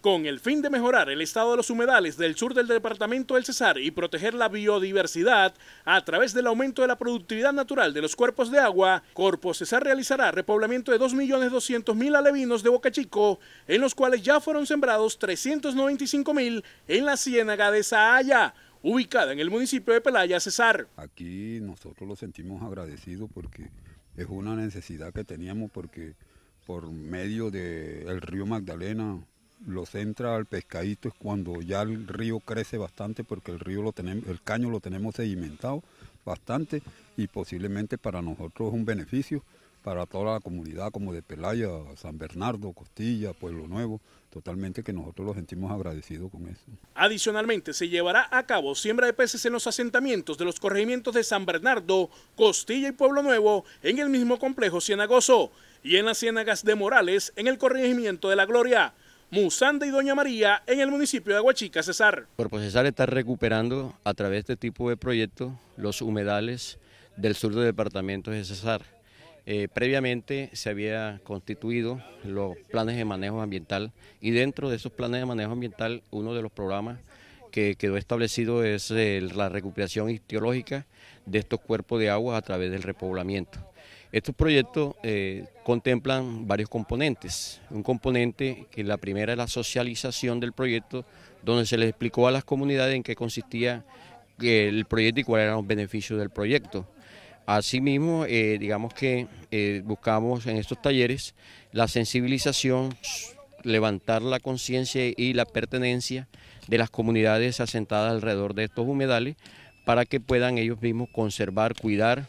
Con el fin de mejorar el estado de los humedales del sur del departamento del Cesar y proteger la biodiversidad a través del aumento de la productividad natural de los cuerpos de agua, Corpo Cesar realizará repoblamiento de 2.200.000 alevinos de Boca Chico, en los cuales ya fueron sembrados 395.000 en la ciénaga de Saaya, ubicada en el municipio de Pelaya, Cesar. Aquí nosotros lo sentimos agradecido porque es una necesidad que teníamos porque por medio del río Magdalena lo centra al pescadito es cuando ya el río crece bastante porque el río lo tenemos, el caño lo tenemos sedimentado bastante y posiblemente para nosotros es un beneficio para toda la comunidad como de Pelaya, San Bernardo, Costilla, Pueblo Nuevo, totalmente que nosotros lo sentimos agradecidos con eso. Adicionalmente, se llevará a cabo siembra de peces en los asentamientos de los corregimientos de San Bernardo, Costilla y Pueblo Nuevo en el mismo complejo Cienagoso y en las ciénagas de Morales en el corregimiento de La Gloria. Musanda y Doña María en el municipio de Aguachica, Cesar. Por Cesar está recuperando a través de este tipo de proyectos los humedales del sur del departamento de Cesar. Eh, previamente se había constituido los planes de manejo ambiental y dentro de esos planes de manejo ambiental uno de los programas que quedó establecido es eh, la recuperación histológica de estos cuerpos de agua a través del repoblamiento. Estos proyectos eh, contemplan varios componentes. Un componente que la primera es la socialización del proyecto, donde se les explicó a las comunidades en qué consistía el proyecto y cuáles eran los beneficios del proyecto. Asimismo, eh, digamos que eh, buscamos en estos talleres la sensibilización, levantar la conciencia y la pertenencia de las comunidades asentadas alrededor de estos humedales para que puedan ellos mismos conservar, cuidar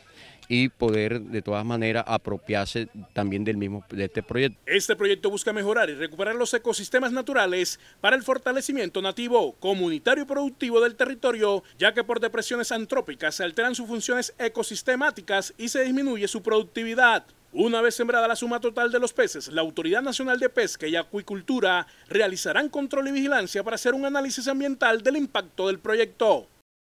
y poder de todas maneras apropiarse también del mismo de este proyecto. Este proyecto busca mejorar y recuperar los ecosistemas naturales para el fortalecimiento nativo, comunitario y productivo del territorio, ya que por depresiones antrópicas se alteran sus funciones ecosistemáticas y se disminuye su productividad. Una vez sembrada la suma total de los peces, la Autoridad Nacional de Pesca y Acuicultura realizarán control y vigilancia para hacer un análisis ambiental del impacto del proyecto.